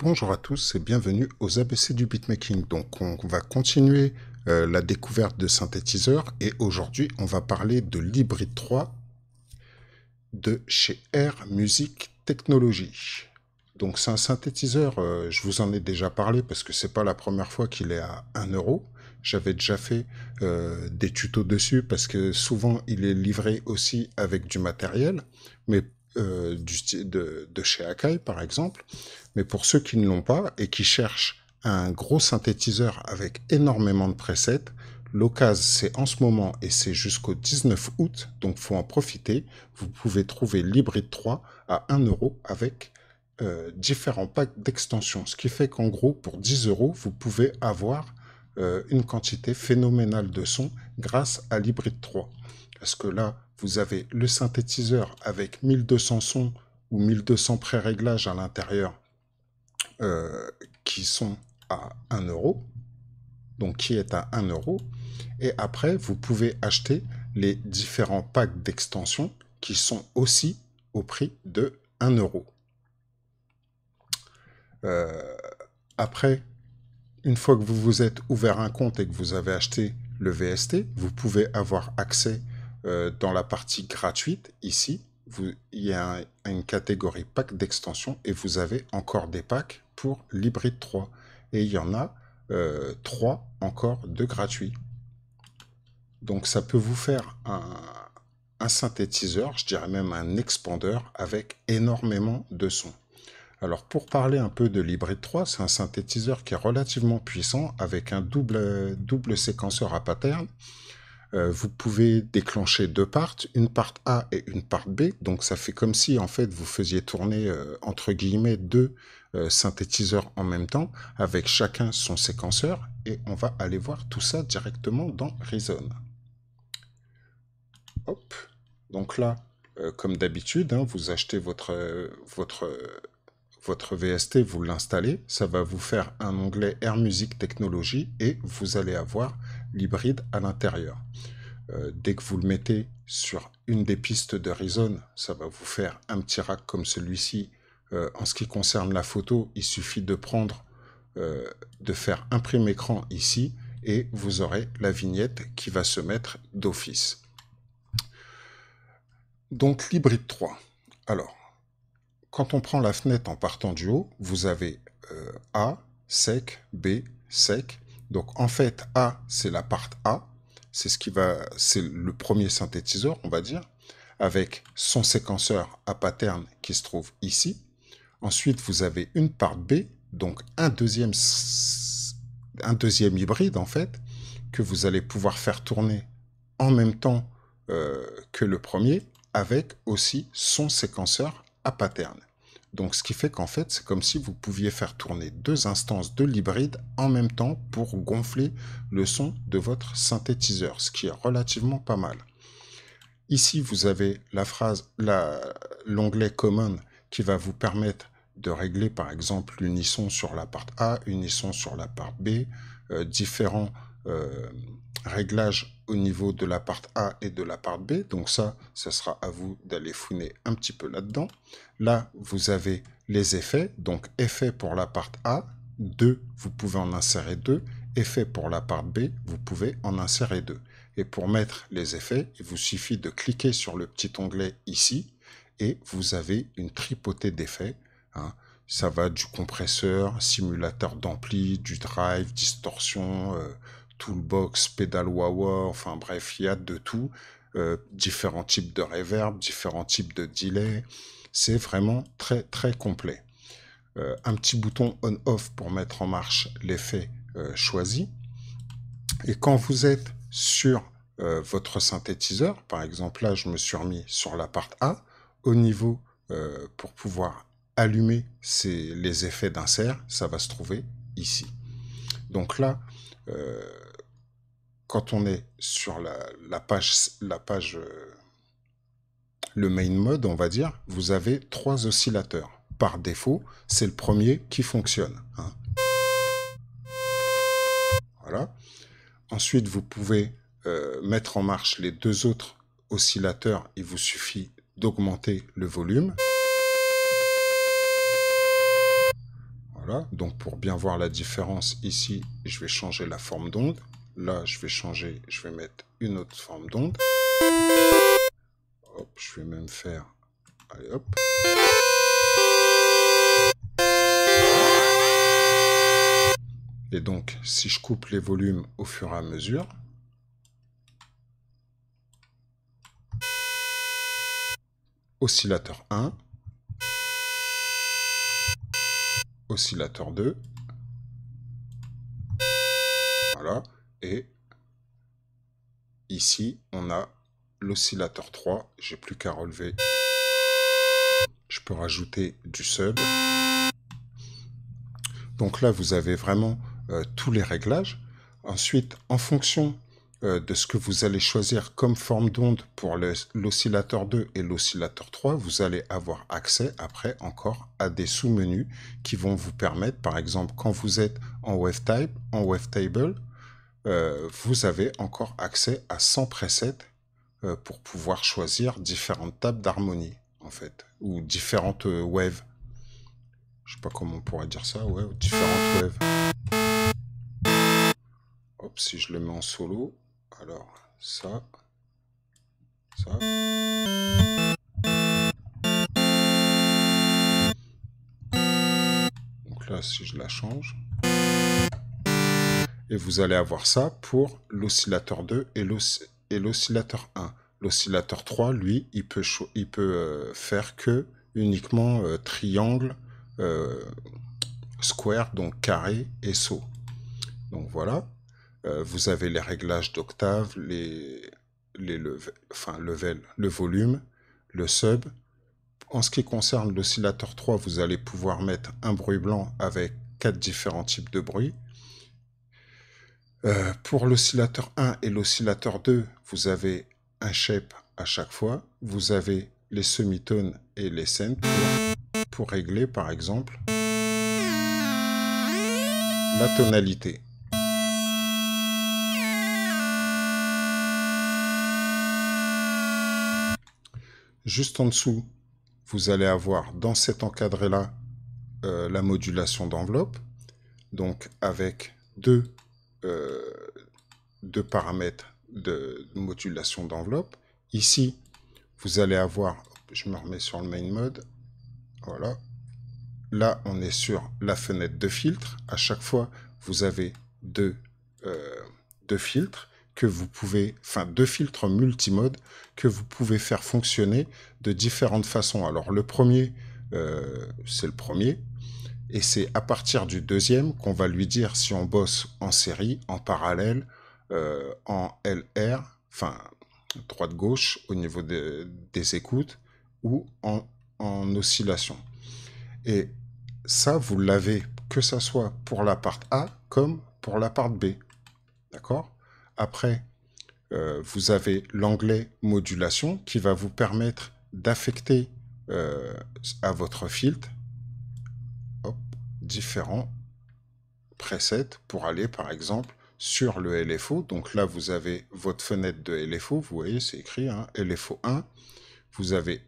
Bonjour à tous et bienvenue aux ABC du beatmaking. Donc on va continuer euh, la découverte de synthétiseurs et aujourd'hui on va parler de l'hybride 3 de chez Air Music Technology. Donc c'est un synthétiseur, euh, je vous en ai déjà parlé parce que c'est pas la première fois qu'il est à 1 euro. J'avais déjà fait euh, des tutos dessus parce que souvent il est livré aussi avec du matériel, mais euh, de, chez Akai, par exemple. Mais pour ceux qui ne l'ont pas et qui cherchent un gros synthétiseur avec énormément de presets, l'occasion c'est en ce moment et c'est jusqu'au 19 août, donc faut en profiter. Vous pouvez trouver l'hybride 3 à 1 euro avec euh, différents packs d'extensions, ce qui fait qu'en gros, pour 10 euros, vous pouvez avoir euh, une quantité phénoménale de sons grâce à l'hybride 3. Parce que là, vous avez le synthétiseur avec 1200 sons ou 1200 pré-réglages à l'intérieur euh, qui sont à 1 euro, donc qui est à 1 euro. Et après, vous pouvez acheter les différents packs d'extensions qui sont aussi au prix de 1 euro. Euh, après, une fois que vous vous êtes ouvert un compte et que vous avez acheté le VST, vous pouvez avoir accès euh, dans la partie gratuite, ici, il y a une catégorie pack d'extension et vous avez encore des packs pour l'hybride 3. Et il y en a 3 euh, encore de gratuits. Donc ça peut vous faire un, synthétiseur, je dirais même un expandeur avec énormément de sons. Alors pour parler un peu de l'hybride 3, c'est un synthétiseur qui est relativement puissant avec un double séquenceur à pattern euh, vous pouvez déclencher deux parts, une part A et une part B. Donc ça fait comme si en fait vous faisiez tourner euh, entre guillemets deux euh, synthétiseurs en même temps, avec chacun son séquenceur, et on va aller voir tout ça directement dans Reason. Hop. Donc là, comme d'habitude, hein, vous achetez votre, votre VST, vous l'installez, ça va vous faire un onglet Air Music Technology et vous allez avoir l'hybride à l'intérieur. Euh, dès que vous le mettez sur une des pistes de d'Horizon, ça va vous faire un petit rack comme celui-ci. Euh, en ce qui concerne la photo, il suffit de prendre, euh, de faire imprimer écran ici et vous aurez la vignette qui va se mettre d'office. Donc l'hybride 3. Alors, quand on prend la fenêtre en partant du haut, vous avez A, sec, B, sec, donc en fait, A, c'est la part A, c'est ce qui va, c'est le premier synthétiseur, on va dire, avec son séquenceur à pattern qui se trouve ici. Ensuite, vous avez une part B, donc un deuxième, un deuxième hybride en fait, que vous allez pouvoir faire tourner en même temps euh, que le premier, avec aussi son séquenceur à pattern. Donc ce qui fait qu'en fait, c'est comme si vous pouviez faire tourner deux instances de l'hybride en même temps pour gonfler le son de votre synthétiseur, ce qui est relativement pas mal. Ici, vous avez la phrase, l'onglet Common qui va vous permettre de régler par exemple l'unisson sur la part A, unisson sur la part B, euh, différents euh, réglage au niveau de la part A et de la part B. Donc ça, ce sera à vous d'aller fouiner un petit peu là-dedans. Là, vous avez les effets. Donc effet pour la part A, 2, vous pouvez en insérer 2. Effet pour la part B, vous pouvez en insérer 2. Et pour mettre les effets, il vous suffit de cliquer sur le petit onglet ici et vous avez une tripotée d'effets. Hein. ça va du compresseur, simulateur d'ampli, du drive, distorsion, euh, toolbox, pédale wah enfin bref, il y a de tout. Euh, différents types de reverb, différents types de delay. C'est vraiment très très complet. Euh, un petit bouton on-off pour mettre en marche l'effet euh, choisi. Et quand vous êtes sur votre synthétiseur, par exemple là je me suis remis sur la part A, au niveau pour pouvoir allumer les effets d'insert, ça va se trouver ici. Donc là, quand on est sur la, page, euh, le main mode, on va dire, vous avez trois oscillateurs. Par défaut, c'est le premier qui fonctionne. Hein. Voilà. Ensuite, vous pouvez euh, mettre en marche les deux autres oscillateurs. Il vous suffit d'augmenter le volume. Voilà. Donc, pour bien voir la différence, ici, je vais changer la forme d'onde. Là, je vais changer, je vais mettre une autre forme d'onde. je vais même faire... Allez, hop. Et donc, si je coupe les volumes au fur et à mesure, oscillateur 1, oscillateur 2, voilà, et ici, on a l'oscillateur 3. J'ai plus qu'à relever. Je peux rajouter du sub. Donc là, vous avez vraiment euh, tous les réglages. Ensuite, en fonction euh, de ce que vous allez choisir comme forme d'onde pour l'oscillateur 2 et l'oscillateur 3, vous allez avoir accès après encore à des sous-menus qui vont vous permettre, par exemple, quand vous êtes en wave type en wave table euh, vous avez encore accès à 100 presets euh, pour pouvoir choisir différentes tables d'harmonie, en fait, ou différentes euh, waves. Je sais pas comment on pourrait dire ça, ouais, différentes waves. Hop, si je le mets en solo, alors ça, ça. Donc là, si je la change. Et vous allez avoir ça pour l'oscillateur 2 et l'oscillateur 1. L'oscillateur 3, lui, il peut, il peut euh, faire que uniquement euh, triangle, euh, square, donc carré et saut. Donc voilà. vous avez les réglages d'octave, les, les enfin, level, le volume, le sub. En ce qui concerne l'oscillateur 3, vous allez pouvoir mettre un bruit blanc avec quatre différents types de bruit. Euh, pour l'oscillateur 1 et l'oscillateur 2, vous avez un shape à chaque fois. Vous avez les semitones et les scènes pour régler par exemple la tonalité. Juste en dessous, vous allez avoir dans cet encadré-là euh, la modulation d'enveloppe, donc avec deux euh, de paramètres de, modulation d'enveloppe. Ici, vous allez avoir, je me remets sur le main mode, voilà. Là, on est sur la fenêtre de filtre. À chaque fois, vous avez deux, euh, deux filtres que vous pouvez, enfin deux filtres multimodes que vous pouvez faire fonctionner de différentes façons. Alors le premier, euh, c'est le premier, et c'est à partir du deuxième qu'on va lui dire si on bosse en série, en parallèle, euh, en LR, enfin droite-gauche au niveau des écoutes, ou en, oscillation. Et ça, vous l'avez, que ça soit pour la part A comme pour la part B. D'accord Après, euh, vous avez l'onglet modulation qui va vous permettre d'affecter euh, à votre filtre différents presets pour aller par exemple sur le LFO. Donc là, vous avez votre fenêtre de LFO. Vous voyez, c'est écrit hein, LFO 1. Vous avez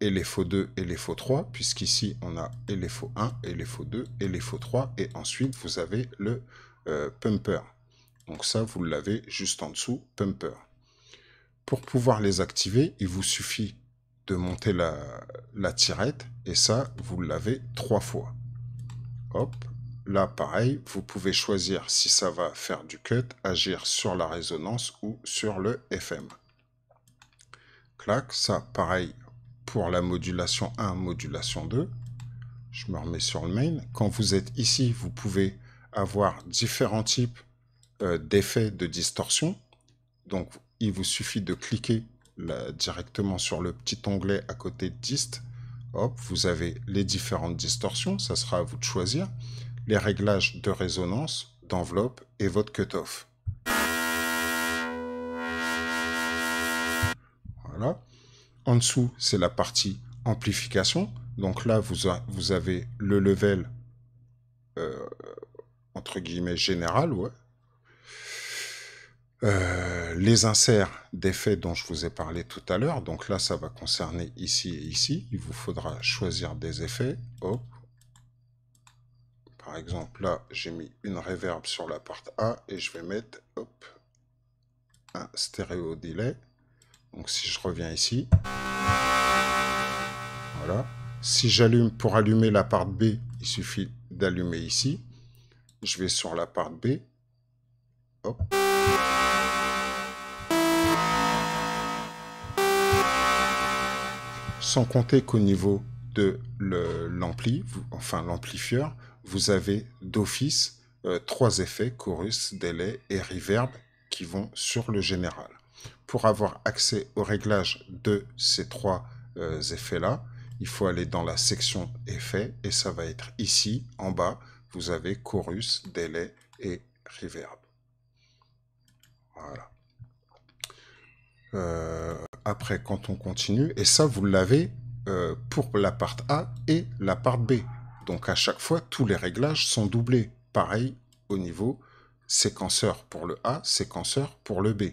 LFO 2 et LFO 3, puisqu'ici, on a LFO 1, LFO 2, et LFO 3. Et ensuite, vous avez le euh, pumper. Donc ça, vous l'avez juste en dessous, pumper. Pour pouvoir les activer, il vous suffit de monter la, la tirette. Et ça, vous l'avez trois fois. Hop. Là, pareil, vous pouvez choisir si ça va faire du cut, agir sur la résonance ou sur le FM. Clac, ça, pareil, pour la modulation 1, modulation 2. Je me remets sur le main. Quand vous êtes ici, vous pouvez avoir différents types euh, d'effets de distorsion. Donc, il vous suffit de cliquer directement sur le petit onglet à côté dist Hop, vous avez les différentes distorsions, ça sera à vous de choisir, les réglages de résonance, d'enveloppe et votre cutoff. Voilà. En dessous, c'est la partie amplification. Donc là, vous, avez le level, euh, entre guillemets, général, ouais, euh, les inserts d'effets dont je vous ai parlé tout à l'heure, donc là ça va concerner ici et ici, il vous faudra choisir des effets, hop, par exemple là j'ai mis une reverb sur la porte A et je vais mettre un stéréo delay, donc si je reviens ici, voilà, si j'allume pour allumer la part B, il suffit d'allumer ici, je vais sur la part B, hop, sans compter qu'au niveau de l'ampli, enfin l'amplifieur, vous avez d'office euh, trois effets, chorus, délai et reverb, qui vont sur le général. Pour avoir accès au réglage de ces trois euh, effets-là, il faut aller dans la section effets et ça va être ici, en bas, vous avez chorus, délai et reverb. Voilà. Euh, après quand on continue. Et ça, vous l'avez euh, pour la part A et la part B. Donc à chaque fois, tous les réglages sont doublés. Pareil au niveau séquenceur pour le A, séquenceur pour le B.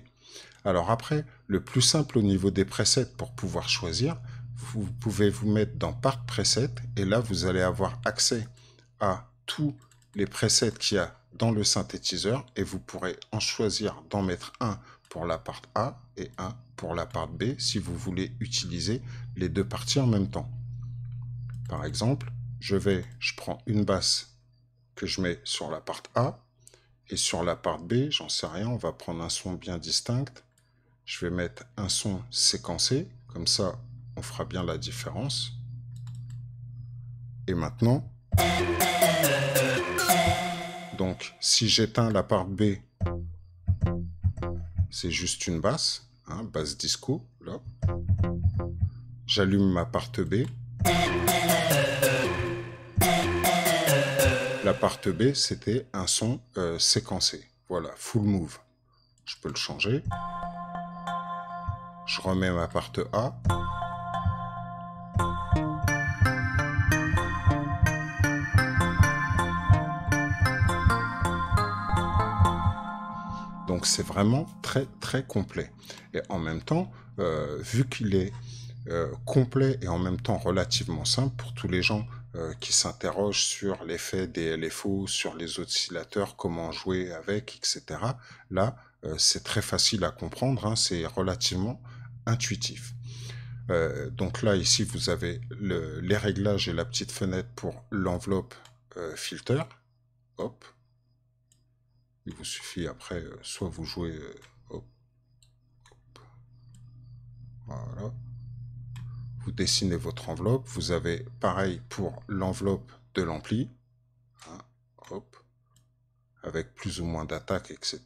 Alors après, le plus simple au niveau des presets pour pouvoir choisir, vous pouvez vous mettre dans Part Presets. et là, vous allez avoir accès à tous les presets qu'il y a dans le synthétiseur et vous pourrez en choisir d'en mettre un pour la part A et un pour la part B si vous voulez utiliser les deux parties en même temps. Par exemple, je vais, je prends une basse que je mets sur la part A, et sur la part B, j'en sais rien, on va prendre un son bien distinct. Je vais mettre un son séquencé, comme ça on fera bien la différence. Et maintenant, donc si j'éteins la part B, c'est juste une basse. Hein, basse disco, là. J'allume ma part B. La part B, c'était un son euh, séquencé. Voilà, full move. Je peux le changer. Je remets ma part A. Donc c'est vraiment très très complet. Et en même temps, euh, vu qu'il est euh, complet et en même temps relativement simple pour tous les gens euh, qui s'interrogent sur l'effet des LFO, sur les oscillateurs, comment jouer avec, etc. Là, c'est très facile à comprendre, hein, c'est relativement intuitif. donc là, ici, vous avez les réglages et la petite fenêtre pour l'enveloppe filter. Hop. Il vous suffit après, soit vous jouez Voilà. Vous dessinez votre enveloppe. Vous avez pareil pour l'enveloppe de l'ampli. Hein, hop. Avec plus ou moins d'attaque, etc.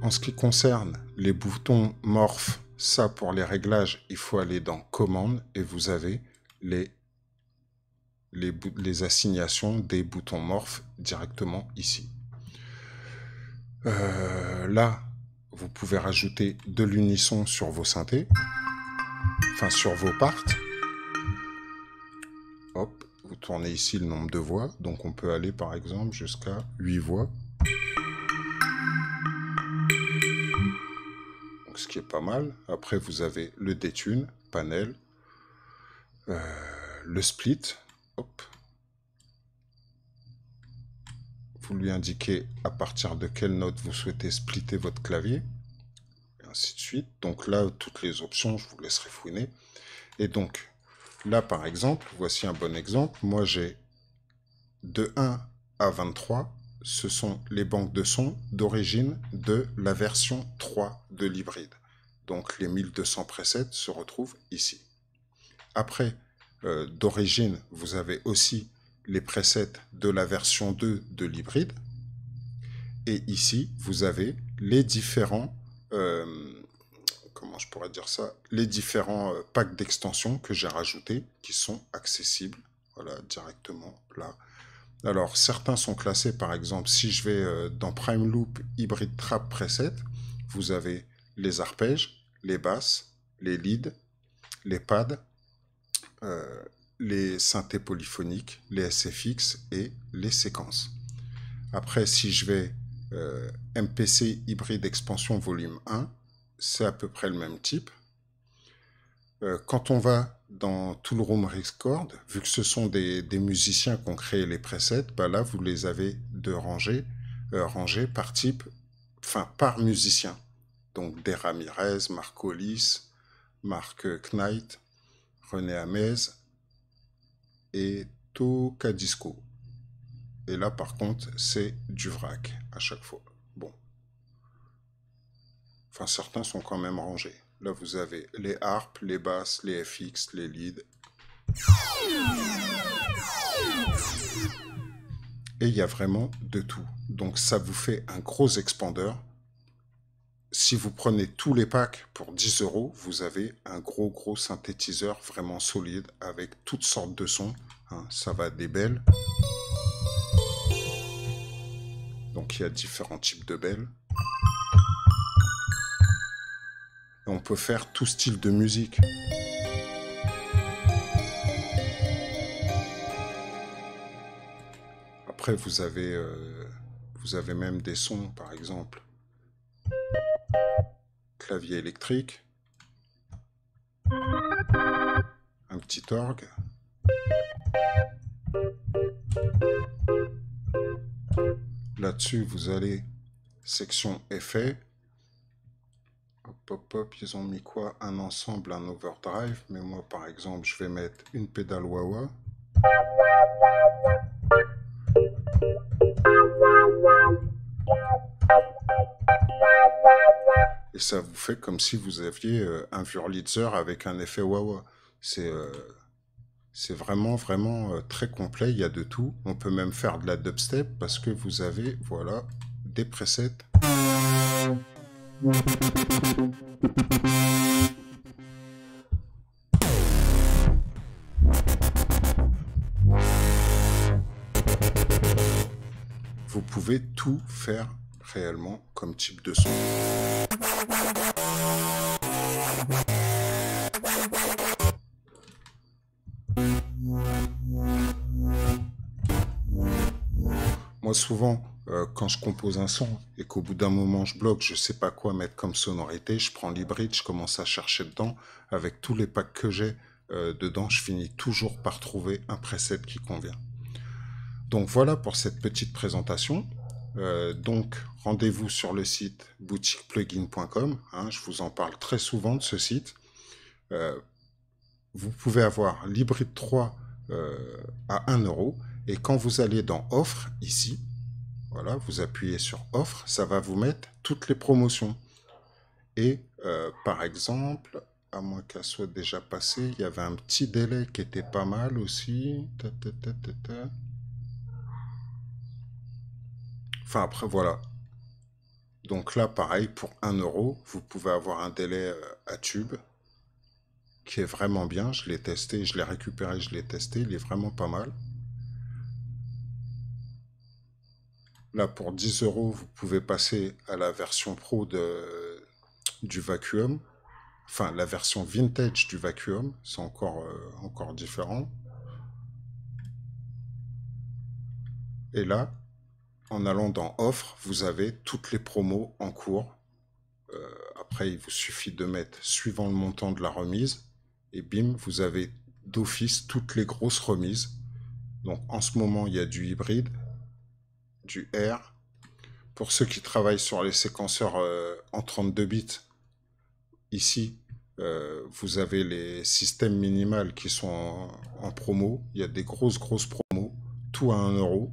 En ce qui concerne les boutons morph, ça pour les réglages, il faut aller dans commande et vous avez les, les, les assignations des boutons morph directement ici. Euh, là, vous pouvez rajouter de l'unisson sur vos synthés, enfin sur vos parts. Hop, vous tournez ici le nombre de voix, donc on peut aller par exemple jusqu'à 8 voix. ce qui est pas mal. Après, vous avez le détune, panel, euh, le split, hop, lui indiquer à partir de quelle note vous souhaitez splitter votre clavier, et ainsi de suite. Donc là, toutes les options, je vous laisserai fouiner. Et donc, là par exemple, voici un bon exemple. Moi, j'ai de 1 à 23, ce sont les banques de sons d'origine de la version 3 de l'hybride. Donc les 1200 presets se retrouvent ici. Après, euh, d'origine, vous avez aussi les presets de la version 2 de l'hybride. Et ici, vous avez les différents, euh, comment je pourrais dire ça, les différents euh, packs d'extensions que j'ai rajoutés qui sont accessibles, voilà, directement là. Alors, certains sont classés, par exemple, si je vais euh, dans Prime Loop Hybrid Trap Preset, vous avez les arpèges, les basses, les leads, les pads, les synthés polyphoniques, les SFX et les séquences. Après, si je vais euh, MPC hybride expansion volume 1, c'est à peu près le même type. Euh, quand on va dans Toolroom Record, vu que ce sont des, musiciens qui ont créé les presets, bah là, vous les avez de rangés, euh, rangés par type, enfin par musicien. Donc Dera Mirez, Marc Hollis, Marc Knight, René Hamez, et disco Et là, par contre, c'est du vrac à chaque fois. Bon. Enfin, certains sont quand même rangés. Là, vous avez les harpes, les basses, les FX, les leads. Et il y a vraiment de tout. Donc, ça vous fait un gros expandeur si vous prenez tous les packs pour 10 euros, vous avez un gros gros synthétiseur vraiment solide avec toutes sortes de sons. Hein. ça va des belles. Donc il y a différents types de belles. on peut faire tout style de musique. Après vous avez, euh, vous avez même des sons par exemple clavier électrique, un petit orgue, là-dessus vous allez section effet hop hop hop, ils ont mis quoi Un ensemble, un overdrive, mais moi par exemple je vais mettre une pédale wah wah. et ça vous fait comme si vous aviez euh, un Vurlitzer avec un effet Wawa. C'est euh, c'est vraiment, vraiment euh, très complet. Il y a de tout. On peut même faire de la dubstep parce que vous avez, voilà, des presets. Vous pouvez tout faire réellement comme type de son. Moi, souvent, euh, quand je compose un son et qu'au bout d'un moment je bloque, je sais pas quoi mettre comme sonorité, je prends l'hybride, je commence à chercher dedans. Avec tous les packs que j'ai euh, dedans, je finis toujours par trouver un preset qui convient. Donc voilà pour cette petite présentation. Euh, donc, rendez-vous sur le site boutiqueplugin.com. Hein, je vous en parle très souvent de ce site. Euh, vous pouvez avoir l'hybride 3 euh, à 1 euro. Et quand vous allez dans offre, ici, voilà, vous appuyez sur offre ça va vous mettre toutes les promotions. Et par exemple, à moins qu'elle soit déjà passée, il y avait un petit délai qui était pas mal aussi. Enfin, après, voilà. Donc là, pareil, pour 1 euro, vous pouvez avoir un délai euh, à tube qui est vraiment bien. Je l'ai testé, je l'ai récupéré, je l'ai testé. Il est vraiment pas mal. Là, pour 10 euros, vous pouvez passer à la version pro de, du vacuum. Enfin, la version vintage du vacuum. C'est encore, euh, encore différent. Et là, en allant dans Offres, vous avez toutes les promos en cours. Euh, après, il vous suffit de mettre suivant le montant de la remise et bim, vous avez d'office toutes les grosses remises. Donc en ce moment, il y a du hybride, du R. Pour ceux qui travaillent sur les séquenceurs euh, en 32 bits, ici, euh, vous avez les systèmes minimales qui sont en, promo. Il y a des grosses, grosses promos, tout à 1 euro.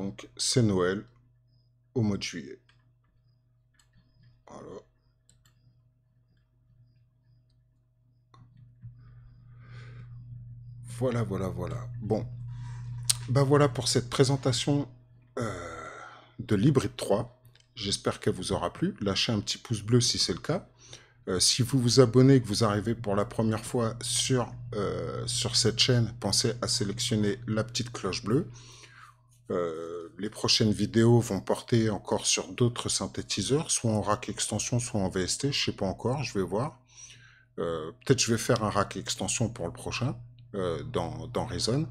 Donc c'est Noël au mois de juillet. Voilà. Voilà, voilà, Bon. Ben voilà pour cette présentation euh, de Libre 3. J'espère qu'elle vous aura plu. Lâchez un petit pouce bleu si c'est le cas. Euh, si vous vous abonnez et que vous arrivez pour la première fois sur, euh, sur cette chaîne, pensez à sélectionner la petite cloche bleue. Euh, les prochaines vidéos vont porter encore sur d'autres synthétiseurs, soit en rack extension, soit en VST, je ne sais pas encore, je vais voir. Euh, peut-être je vais faire un rack extension pour le prochain, euh, dans, dans Reason.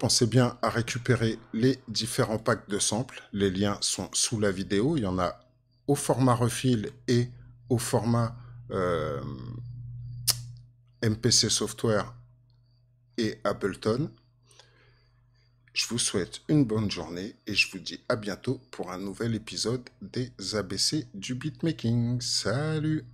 pensez bien à récupérer les différents packs de samples. Les liens sont sous la vidéo. Il y en a au format refil et au format MPC Software et Appleton. Je vous souhaite une bonne journée et je vous dis à bientôt pour un nouvel épisode des ABC du beatmaking. Salut